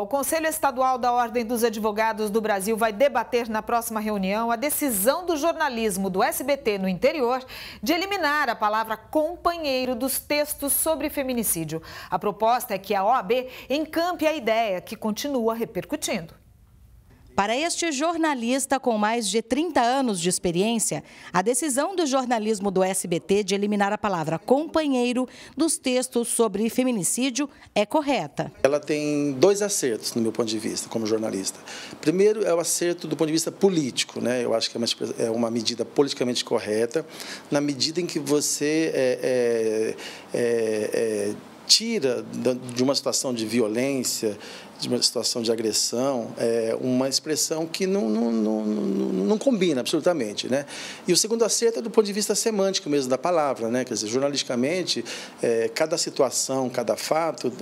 O Conselho Estadual da Ordem dos Advogados do Brasil vai debater na próxima reunião a decisão do jornalismo do SBT no interior de eliminar a palavra companheiro dos textos sobre feminicídio. A proposta é que a OAB encampe a ideia que continua repercutindo. Para este jornalista com mais de 30 anos de experiência, a decisão do jornalismo do SBT de eliminar a palavra companheiro dos textos sobre feminicídio é correta. Ela tem dois acertos, no meu ponto de vista, como jornalista. Primeiro é o acerto do ponto de vista político, né? Eu acho que é uma é medida politicamente correta, na medida em que você é, é, é, é tira de uma situação de violência, de uma situação de agressão, é uma expressão que não, não, não, não, combina absolutamente. Né? E o segundo acerto é do ponto de vista semântico mesmo da palavra. Né? Quer dizer, jornalisticamente, é, cada situação, cada fato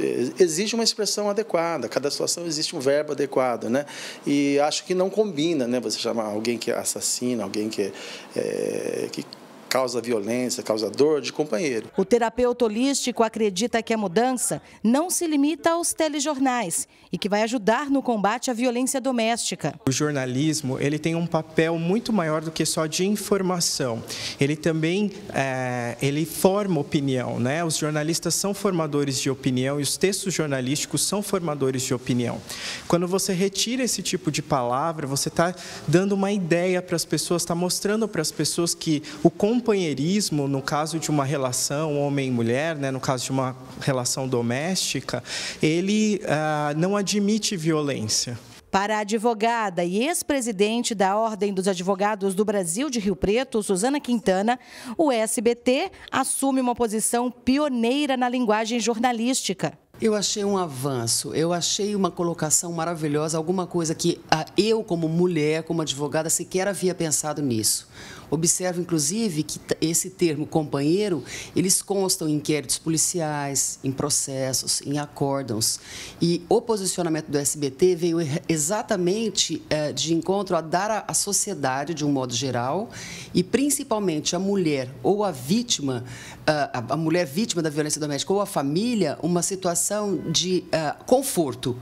é, exige uma expressão adequada, cada situação existe um verbo adequado. Né? E acho que não combina né? você chamar alguém que assassina, alguém que, é, é que causa violência, causa dor de companheiro. O terapeuta holístico acredita que a mudança não se limita aos telejornais e que vai ajudar no combate à violência doméstica. O jornalismo ele tem um papel muito maior do que só de informação. Ele também é, ele forma opinião, né? Os jornalistas são formadores de opinião e os textos jornalísticos são formadores de opinião. Quando você retira esse tipo de palavra, você está dando uma ideia para as pessoas, está mostrando para as pessoas que o companheirismo, no caso de uma relação homem mulher, né, no caso de uma relação doméstica, ele ah, não admite violência. Para a advogada e ex-presidente da Ordem dos Advogados do Brasil de Rio Preto, Suzana Quintana, o SBT assume uma posição pioneira na linguagem jornalística. Eu achei um avanço, eu achei uma colocação maravilhosa, alguma coisa que eu, como mulher, como advogada, sequer havia pensado nisso. Observo, inclusive, que esse termo companheiro, eles constam em inquéritos policiais, em processos, em acórdãos. E o posicionamento do SBT veio exatamente eh, de encontro a dar à sociedade, de um modo geral, e principalmente à mulher ou à vítima, eh, a mulher vítima da violência doméstica ou à família, uma situação sensação de uh, conforto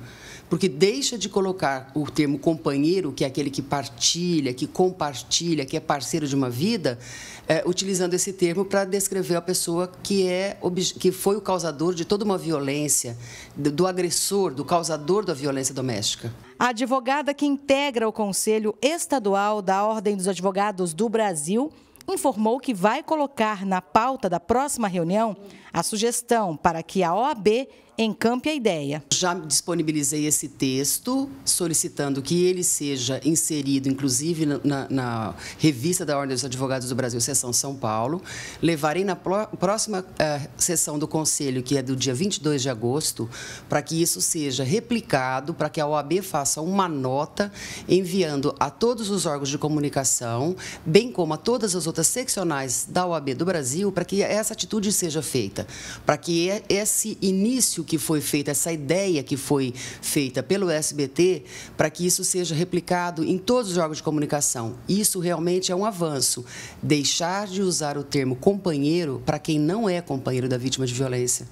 porque deixa de colocar o termo companheiro, que é aquele que partilha, que compartilha, que é parceiro de uma vida, é, utilizando esse termo para descrever a pessoa que, é, que foi o causador de toda uma violência, do, do agressor, do causador da violência doméstica. A advogada que integra o Conselho Estadual da Ordem dos Advogados do Brasil informou que vai colocar na pauta da próxima reunião a sugestão para que a OAB encampe a ideia. Já disponibilizei esse texto, solicitando que ele seja inserido, inclusive, na, na revista da Ordem dos Advogados do Brasil, Sessão São Paulo. Levarei na próxima uh, sessão do Conselho, que é do dia 22 de agosto, para que isso seja replicado, para que a OAB faça uma nota enviando a todos os órgãos de comunicação, bem como a todas as outras seccionais da OAB do Brasil, para que essa atitude seja feita, para que é, esse início que foi feito, essa ideia que foi feita pelo SBT, para que isso seja replicado em todos os jogos de comunicação. Isso realmente é um avanço. Deixar de usar o termo companheiro para quem não é companheiro da vítima de violência.